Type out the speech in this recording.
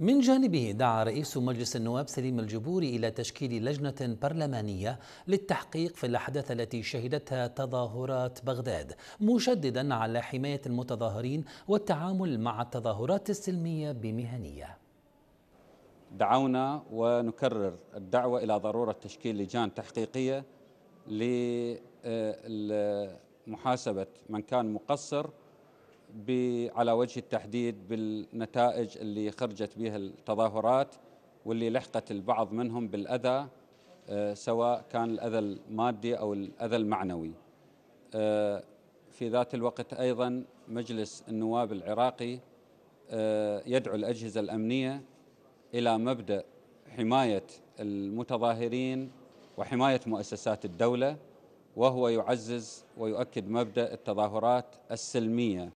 من جانبه دعا رئيس مجلس النواب سليم الجبوري إلى تشكيل لجنة برلمانية للتحقيق في الأحداث التي شهدتها تظاهرات بغداد مشددا على حماية المتظاهرين والتعامل مع التظاهرات السلمية بمهنية دعونا ونكرر الدعوة إلى ضرورة تشكيل لجان تحقيقية لمحاسبة من كان مقصر على وجه التحديد بالنتائج اللي خرجت بها التظاهرات واللي لحقت البعض منهم بالأذى آه، سواء كان الأذى المادي أو الأذى المعنوي آه، في ذات الوقت أيضا مجلس النواب العراقي آه، يدعو الأجهزة الأمنية إلى مبدأ حماية المتظاهرين وحماية مؤسسات الدولة وهو يعزز ويؤكد مبدأ التظاهرات السلمية